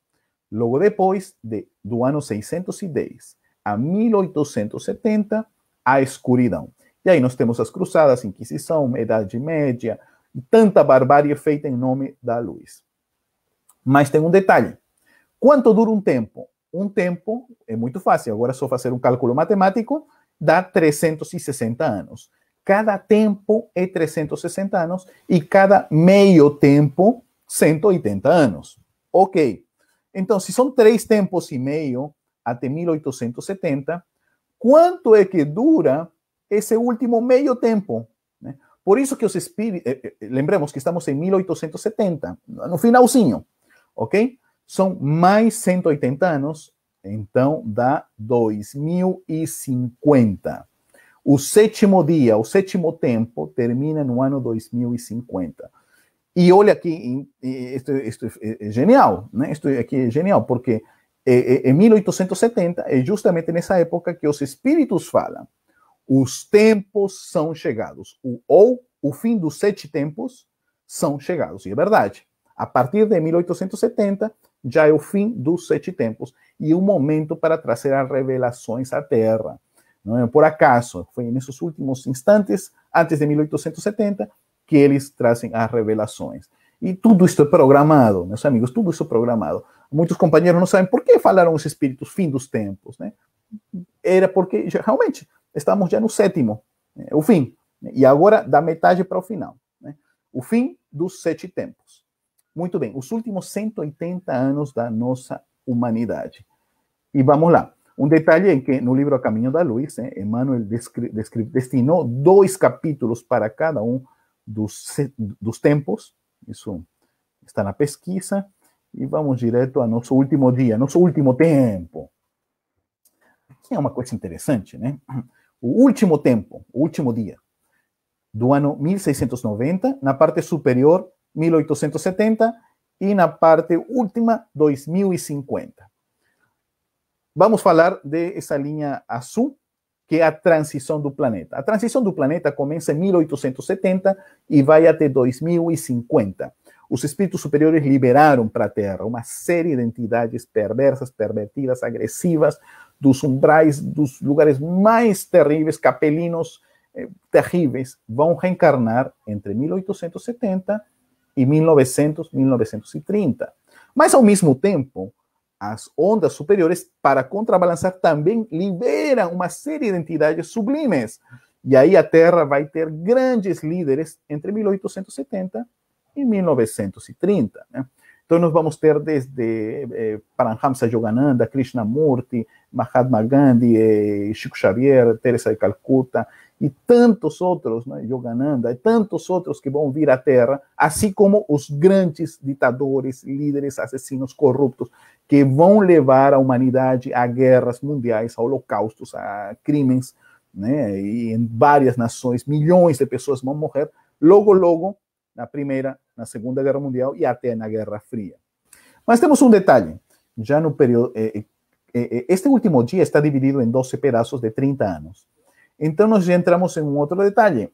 Logo depois de, do ano 610 a 1870, a escuridão. E aí nós temos as cruzadas, Inquisição, Idade Média, tanta barbárie feita em nome da luz. Mas tem um detalhe. Quanto dura um tempo? Um tempo é muito fácil, agora é só fazer um cálculo matemático, dá 360 anos. Cada tempo é 360 anos e cada meio tempo 180 anos. Ok. Então, se são três tempos e meio até 1870, quanto é que dura esse último meio tempo? Né? Por isso que os espíritos. Eh, eh, eh, lembremos que estamos em 1870, no finalzinho, ok? São mais 180 anos, então dá 2050. O sétimo dia, o sétimo tempo, termina no ano 2050. E olha aqui, isto, isto é, é genial, né? Isto aqui é genial, porque é, é, em 1870 é justamente nessa época que os espíritos falam: os tempos são chegados, ou o fim dos sete tempos são chegados. E é verdade. A partir de 1870 já é o fim dos sete tempos e o um momento para trazer as revelações à Terra. Não é por acaso, foi nesses últimos instantes, antes de 1870, que eles trazem as revelações. E tudo isso é programado, meus amigos, tudo isso é programado. Muitos companheiros não sabem por que falaram os espíritos fim dos tempos, né? Era porque realmente estamos já no sétimo, né? o fim. Né? E agora da metade para o final, né? O fim dos sete tempos. Muito bem, os últimos 180 anos da nossa humanidade. E vamos lá. Um detalhe é que no livro A Caminho da Luz, né, Emmanuel destinou dois capítulos para cada um dos, dos tempos, isso está na pesquisa, e vamos direto ao nosso último dia, nosso último tempo. Aqui é uma coisa interessante, né? O último tempo, o último dia do ano 1690, na parte superior 1870 e na parte última 2050. Vamos falar dessa linha azul que é a transição do planeta. A transição do planeta começa em 1870 e vai até 2050. Os espíritos superiores liberaram para a Terra uma série de entidades perversas, pervertidas, agressivas, dos umbrais, dos lugares mais terríveis, capelinos, eh, terríveis, vão reencarnar entre 1870 e 1900, 1930. Mas, ao mesmo tempo, as ondas superiores para contrabalançar também libera uma série de entidades sublimes. E aí a Terra vai ter grandes líderes entre 1870 e 1930. Né? Então nós vamos ter desde eh, Paramhamsa Yogananda, Krishnamurti, Mahatma Gandhi, eh, Chico Xavier, Teresa de Calcuta, e tantos outros, né, Yogananda, e tantos outros que vão vir à Terra, assim como os grandes ditadores, líderes, assassinos corruptos, que vão levar a humanidade a guerras mundiais, a holocaustos, a crimes, né, e em várias nações, milhões de pessoas vão morrer, logo, logo, na Primeira, na Segunda Guerra Mundial e até na Guerra Fria. Mas temos um detalhe, já no período... Eh, eh, eh este último dia está dividido em 12 pedaços de 30 anos. Então nós já entramos em um outro detalhe,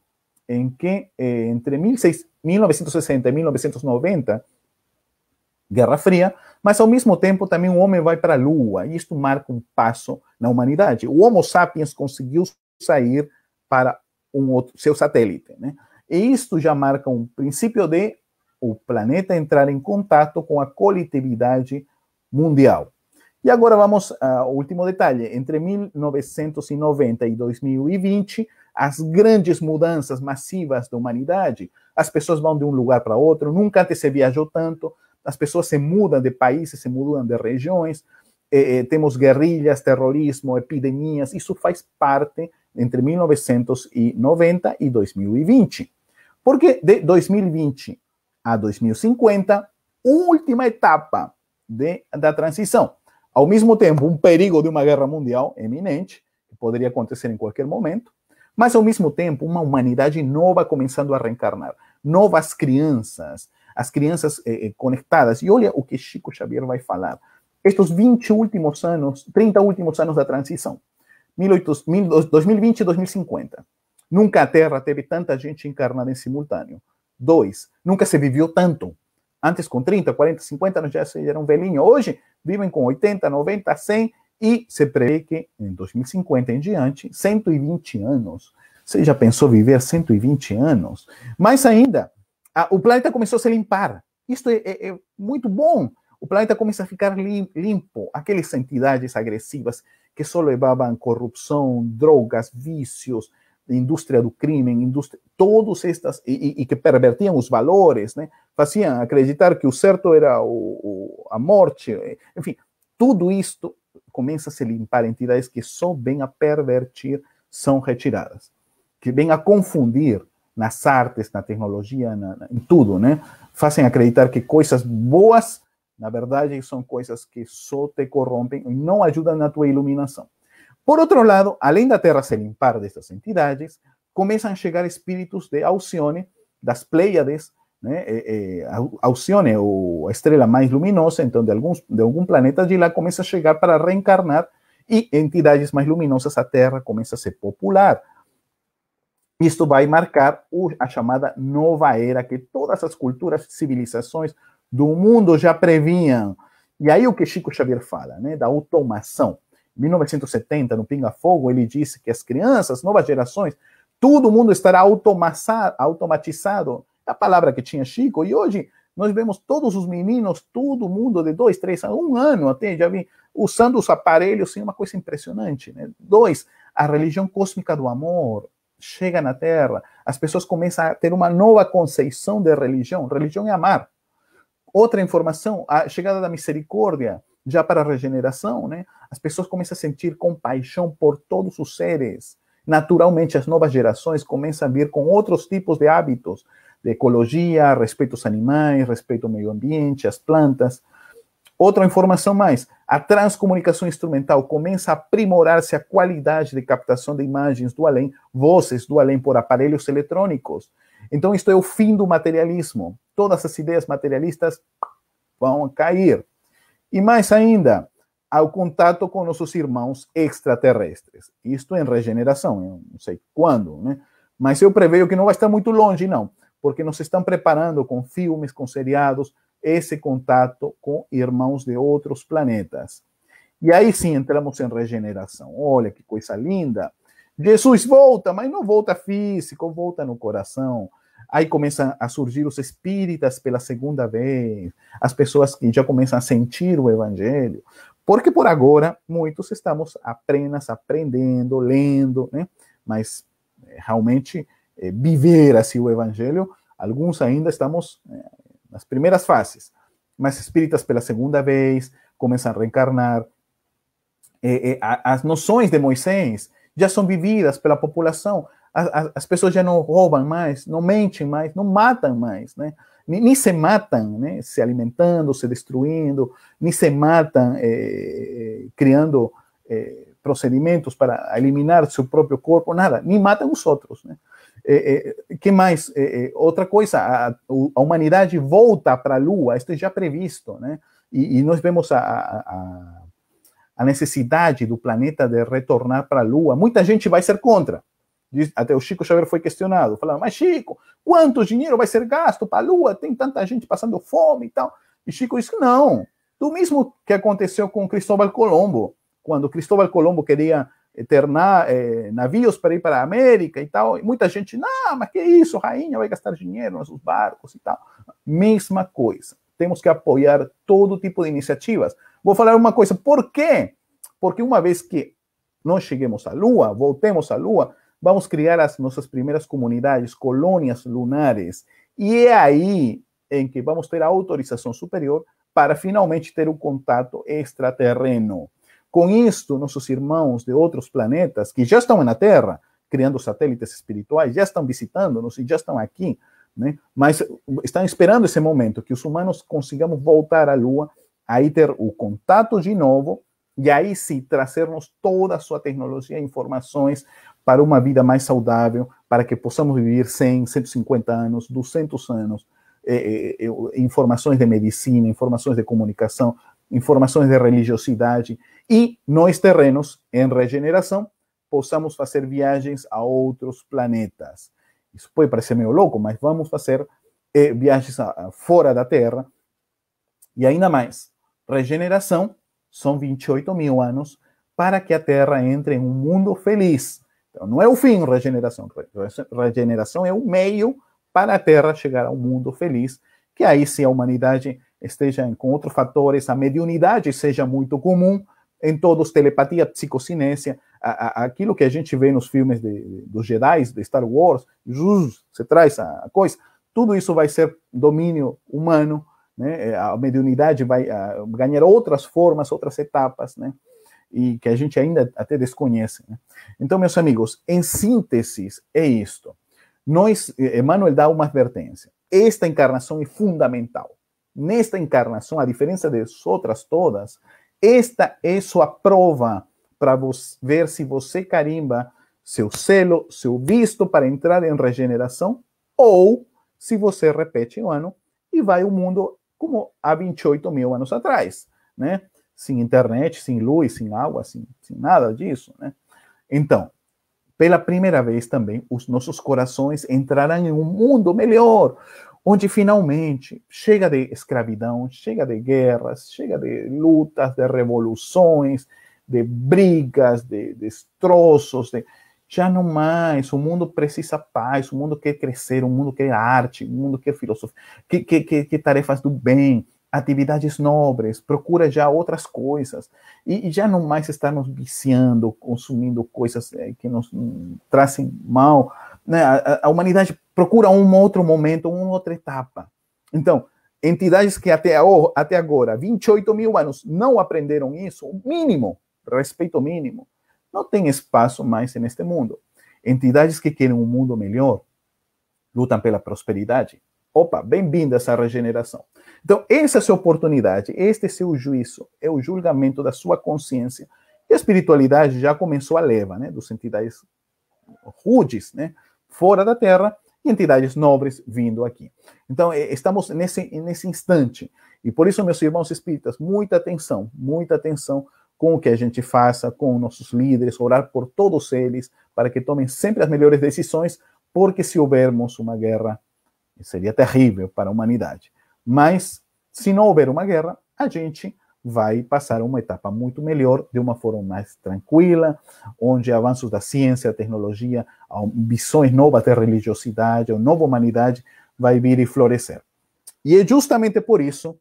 em que eh, entre 16, 1960 e 1990, Guerra Fria, mas ao mesmo tempo também o homem vai para a Lua, e isto marca um passo na humanidade. O Homo sapiens conseguiu sair para um outro, seu satélite, né? E isto já marca um princípio de o planeta entrar em contato com a coletividade mundial. E agora vamos eh, ao último detalhe. Entre 1990 e 2020, as grandes mudanças massivas da humanidade, as pessoas vão de um lugar para outro, nunca antes se viajou tanto, as pessoas se mudam de países, se mudam de regiões, temos guerrilhas, terrorismo, epidemias, isso faz parte entre 1990 e 2020. Porque de 2020 a 2050, última etapa de, da transição ao mesmo tempo um perigo de uma guerra mundial eminente, que poderia acontecer em qualquer momento, mas ao mesmo tempo uma humanidade nova começando a reencarnar, novas crianças, as crianças eh, eh conectadas. E olha o que Chico Xavier vai falar. Estes 20 últimos anos, 30 últimos anos da transição, 18, 2020 e 2050. Nunca a Terra teve tanta gente encarnada em simultâneo. Dois, nunca se viveu tanto Antes, com 30, 40, 50 anos já eram velhinhos. Hoje, vivem com 80, 90, 100 e se prevê que em 2050 em diante, 120 anos. Você já pensou viver 120 anos? Mais ainda, a, o planeta começou a se limpar. Isto é, é, é, muito bom. O planeta começa a ficar limpo. Aquelas entidades agressivas que só levavam corrupção, drogas, vícios, indústria do crime, indústria, todos estas, e, e, que pervertiam os valores, né? faziam acreditar que o certo era o, o, a morte, eh, enfim, tudo isto começa a se limpar, entidades que só vêm a pervertir são retiradas, que vêm a confundir nas artes, na tecnologia, na, na, em tudo, né? Fazem acreditar que coisas boas, na verdade, são coisas que só te corrompem e não ajudam na tua iluminação. Por outro lado, além da Terra ser impar dessas entidades, começam a chegar espíritos de Alcione, das Pleiades, né? É, eh, é, eh, Alcione, ou a estrela mais luminosa, então de, alguns, de algum planeta de lá, começa a chegar para reencarnar e entidades mais luminosas, a Terra começa a ser popular. Isto vai marcar a chamada nova era que todas as culturas, civilizações do mundo já previam. E aí o que Chico Xavier fala, né, da automação. 1970, no Pinga Fogo, ele disse que as crianças, novas gerações, todo mundo estará automatizado. É a palavra que tinha Chico. E hoje nós vemos todos os meninos, todo mundo de dois, três, um ano até, já vi, usando os aparelhos, assim, é uma coisa impressionante. Né? Dois, a religião cósmica do amor chega na Terra. As pessoas começam a ter uma nova conceição de religião. Religião é amar. Outra informação, a chegada da misericórdia já para a regeneração, né, as pessoas começam a sentir compaixão por todos os seres. Naturalmente, as novas gerações começam a vir com outros tipos de hábitos, de ecologia, respeito aos animais, respeito ao meio ambiente, às plantas. Outra informação mais: a transcomunicação instrumental começa a aprimorar-se a qualidade de captação de imagens do além, vozes do além por aparelhos eletrônicos. Então, isto é o fim do materialismo. Todas as ideias materialistas vão cair. E mais ainda, ao contato com nossos irmãos extraterrestres. Isto em regeneração, eu não sei quando, né? Mas eu preveio que não vai estar muito longe, não, porque nos estão preparando com filmes, com seriados, esse contato com irmãos de outros planetas. E aí sim entramos em regeneração. Olha que coisa linda! Jesus volta, mas não volta físico, volta no coração, Aí começam a surgir os espíritas pela segunda vez, as pessoas que já começam a sentir o evangelho, porque por agora muitos estamos apenas aprendendo, lendo, né? mas eh, realmente é, viver assim o evangelho, alguns ainda estamos é, nas primeiras fases, mas espíritas pela segunda vez começam a reencarnar. É, as noções de Moisés já são vividas pela população as pessoas já não roubam mais, não mentem mais, não matam mais, né? Nem, nem se matam, né? Se alimentando, se destruindo, nem se matam é, criando é, procedimentos para eliminar seu próprio corpo, nada, nem matam os outros, né? É, é, que mais? É, outra coisa, a, a humanidade volta para a Lua, isto é já previsto, né? E, e nós vemos a, a, a, necessidade do planeta de retornar para a Lua. Muita gente vai ser contra, até o Chico Xavier foi questionado. Falando, mas Chico, quanto dinheiro vai ser gasto para a Lua? Tem tanta gente passando fome e tal. E Chico disse: não. Do mesmo que aconteceu com Cristóbal Colombo, quando Cristóbal Colombo queria ter na, eh, navios para ir para a América e tal. E muita gente, não, mas que isso, rainha vai gastar dinheiro nos barcos e tal. Mesma coisa. Temos que apoiar todo tipo de iniciativas. Vou falar uma coisa, por quê? Porque uma vez que nós cheguemos à Lua, voltemos à Lua, vamos criar as nossas primeiras comunidades, colônias lunares. E é aí em que vamos ter a autorização superior para finalmente ter um contato extraterreno. Com isto, nossos irmãos de outros planetas que já estão na Terra, criando satélites espirituais, já estão visitando-nos e já estão aqui, né? mas estão esperando esse momento que os humanos consigamos voltar à Lua, aí ter o contato de novo e aí sim trazermos toda a sua tecnologia e informações para uma vida mais saudável, para que possamos viver 100, 150 anos, 200 anos, eh, eh, eh, informações de medicina, informações de comunicação, informações de religiosidade e nós terrenos em regeneração possamos fazer viagens a outros planetas. Isso pode parecer meio louco, mas vamos fazer viagens a, a, fora da Terra e ainda mais regeneração são 28 mil anos para que a Terra entre em um mundo feliz. Então, não é o fim, regeneração. Regeneração é o meio para a Terra chegar a um mundo feliz, que aí se a humanidade esteja com outros fatores, a mediunidade seja muito comum em todos, telepatia, psicocinésia, a, a, aquilo que a gente vê nos filmes de, de, dos Jedi, de Star Wars, Jesus, você traz a coisa, tudo isso vai ser domínio humano, né? É, a mediunidade vai a, ganhar outras formas, outras etapas, né? E que a gente ainda até desconhece. Né? Então, meus amigos, em síntese, é isto. Nós, Emmanuel dá uma advertência. Esta encarnação é fundamental. Nesta encarnação, a diferença das outras todas, esta é sua prova para ver se você carimba seu selo, seu visto para entrar em regeneração, ou se você repete o ano e vai o mundo como há 28 mil anos atrás, né? Sem internet, sem luz, sem água, sem, sem nada disso, né? Então, pela primeira vez também, os nossos corações entrarão em um mundo melhor, onde finalmente chega de escravidão, chega de guerras, chega de lutas, de revoluções, de brigas, de, de destroços, de já não mais. O mundo precisa paz, o mundo quer crescer, o mundo quer arte, o mundo quer filosofia, que, que, que, que tarefas do bem, atividades nobres, procura já outras coisas. E, e já não mais estarmos viciando, consumindo coisas eh, que nos hum, trazem mal. Né? A, a humanidade procura um outro momento, uma outra etapa. Então, entidades que até, até agora, 28 mil anos, não aprenderam isso, o mínimo, respeito mínimo, não tem espaço mais neste mundo. Entidades que querem um mundo melhor lutam pela prosperidade. Opa, bem a essa regeneração. Então, essa é a sua oportunidade, este é seu juízo, é o julgamento da sua consciência. E a espiritualidade já começou a levar, né, dos entidades rudes, né, fora da Terra, e entidades nobres vindo aqui. Então, estamos nesse, nesse instante. E por isso, meus irmãos espíritas, muita atenção, muita atenção com o que a gente faça, com nossos líderes, orar por todos eles, para que tomem sempre as melhores decisões, porque se houvermos uma guerra, seria terrível para a humanidade. Mas, se não houver uma guerra, a gente vai passar uma etapa muito melhor, de uma forma mais tranquila, onde avanços da ciência, tecnologia, visões novas da religiosidade, a nova humanidade vai vir e florescer. E é justamente por isso,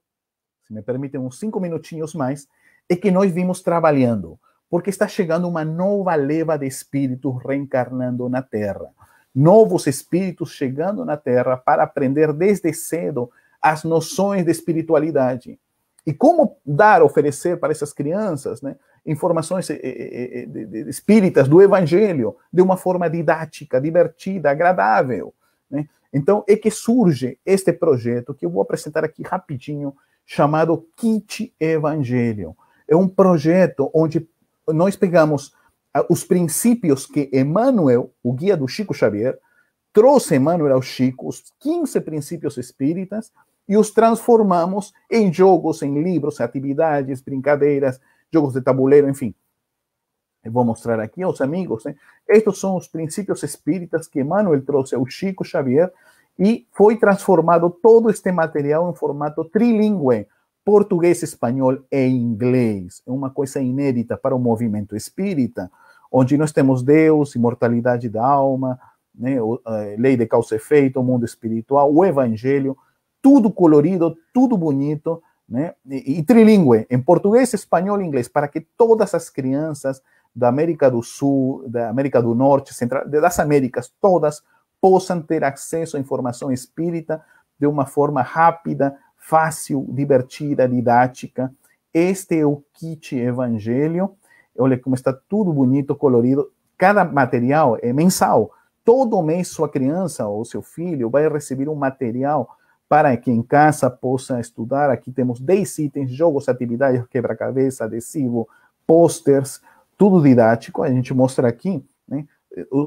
se me permitem uns cinco minutinhos mais, é que nós vimos trabalhando, porque está chegando uma nova leva de espíritos reencarnando na Terra. Novos espíritos chegando na Terra para aprender desde cedo as noções de espiritualidade. E como dar, oferecer para essas crianças né, informações eh, eh, eh, espíritas do Evangelho de uma forma didática, divertida, agradável. Né? Então é que surge este projeto que eu vou apresentar aqui rapidinho, chamado Kit Evangelho é um projeto onde nós pegamos ah, os princípios que Emmanuel, o guia do Chico Xavier, trouxe Emmanuel ao Chico, os 15 princípios espíritas, e os transformamos em jogos, em livros, em atividades, brincadeiras, jogos de tabuleiro, enfim. Eu vou mostrar aqui aos amigos. Né? Estes são os princípios espíritas que Emmanuel trouxe ao Chico Xavier e foi transformado todo este material em formato trilingüe português, espanhol e inglês. É uma coisa inédita para o movimento espírita, onde nós temos Deus, imortalidade da alma, né, lei de causa e efeito, o mundo espiritual, o evangelho, tudo colorido, tudo bonito, né, e, e trilingüe, em português, espanhol e inglês, para que todas as crianças da América do Sul, da América do Norte, Central, das Américas todas, possam ter acesso à informação espírita de uma forma rápida, fácil, divertida, didática. Este é o kit Evangelho. Olha como está tudo bonito, colorido. Cada material é mensal. Todo mês sua criança ou seu filho vai receber um material para que em casa possa estudar. Aqui temos 10 itens, jogos, atividades, quebra-cabeça, adesivo, posters, tudo didático. A gente mostra aqui, né?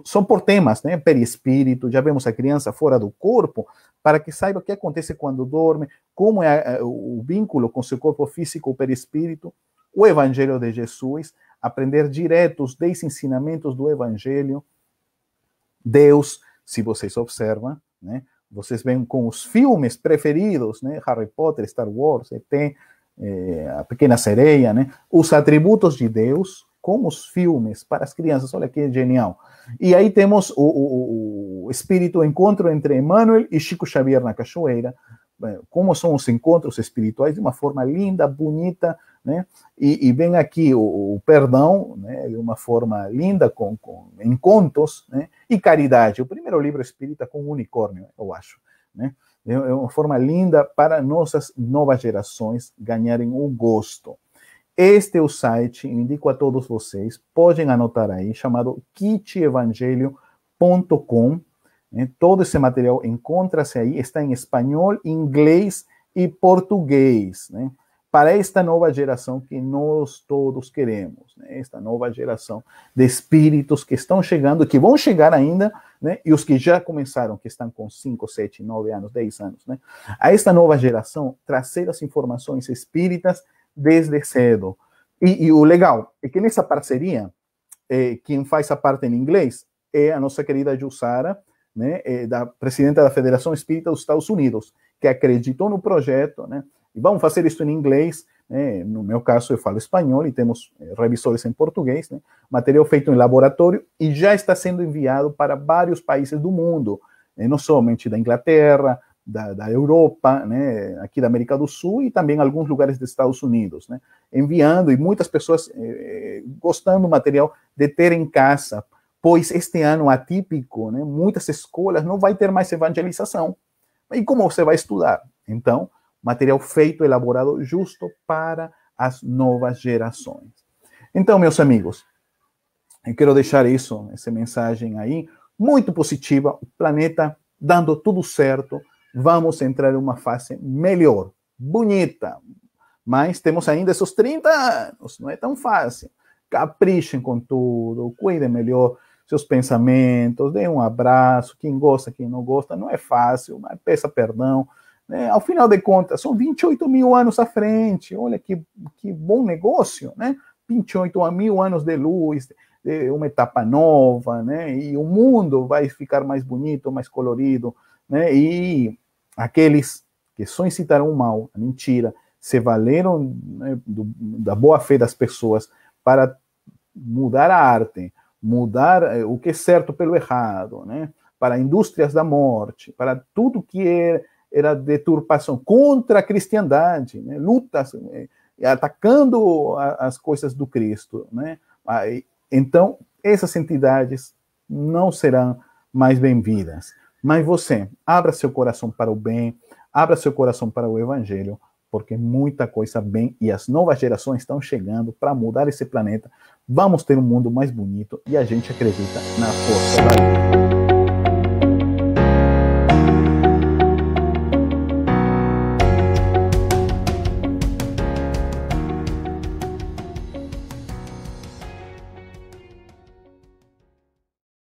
São por temas, né? Perispírito, já vemos a criança fora do corpo, para que saiba o que acontece quando dorme, como é eh, o vínculo com seu corpo físico, ou perispírito, o Evangelho de Jesus, aprender direto os 10 ensinamentos do Evangelho. Deus, se vocês observam, né? Vocês vêm com os filmes preferidos, né? Harry Potter, Star Wars, ET, é, eh, a Pequena Sereia, né? Os atributos de Deus, com os filmes para as crianças. Olha que genial. E aí temos o, o, o espírito o encontro entre Emmanuel e Chico Xavier na cachoeira. Eh, como são os encontros espirituais de uma forma linda, bonita, né? E, e vem aqui o, perdão, né? De uma forma linda com, com encontros, né? E caridade. O primeiro livro espírita com unicórnio, eu acho, né? É, é uma forma linda para nossas novas gerações ganharem o gosto este é o site, indico a todos vocês, podem anotar aí, chamado kitevangelho.com. Né? Todo esse material encontra-se aí, está em espanhol, inglês e português, né? para esta nova geração que nós todos queremos, né? esta nova geração de espíritos que estão chegando, que vão chegar ainda, né? e os que já começaram, que estão com 5, 7, 9 anos, 10 anos, né? a esta nova geração trazer as informações espíritas desde cedo. E, e o legal é que nessa parceria, eh, quem faz a parte em inglês é a nossa querida Jussara, né, eh, da presidenta da Federação Espírita dos Estados Unidos, que acreditou no projeto, né, e vamos fazer isso em inglês, né, no meu caso eu falo espanhol e temos eh, revisores em português, né, material feito em laboratório e já está sendo enviado para vários países do mundo, não somente da Inglaterra, da, da, Europa, né, aqui da América do Sul e também alguns lugares dos Estados Unidos, né, enviando e muitas pessoas eh, eh gostando do material de ter em casa, pois este ano atípico, né, muitas escolas não vai ter mais evangelização. E como você vai estudar? Então, material feito, elaborado justo para as novas gerações. Então, meus amigos, eu quero deixar isso, essa mensagem aí, muito positiva, o planeta dando tudo certo, vamos entrar em uma fase melhor, bonita. Mas temos ainda esses 30 anos, não é tão fácil. Caprichem com tudo, cuidem melhor seus pensamentos, dêem um abraço, quem gosta, quem não gosta, não é fácil, mas peça perdão. Né? Ao final de contas, são 28 mil anos à frente, olha que, que bom negócio, né? 28 mil anos de luz, de uma etapa nova, né? E o mundo vai ficar mais bonito, mais colorido, né? E Aqueles que só incitarão o mal, a mentira, se valeram né, do, da boa fé das pessoas para mudar a arte, mudar eh, o que é certo pelo errado, né? para indústrias da morte, para tudo que era, é, era deturpação contra a cristandade, né? lutas eh, atacando as coisas do Cristo. Né? Então, essas entidades não serão mais bem-vindas. Mas você, abra seu coração para o bem, abra seu coração para o evangelho, porque muita coisa bem e as novas gerações estão chegando para mudar esse planeta. Vamos ter um mundo mais bonito e a gente acredita na força da vida.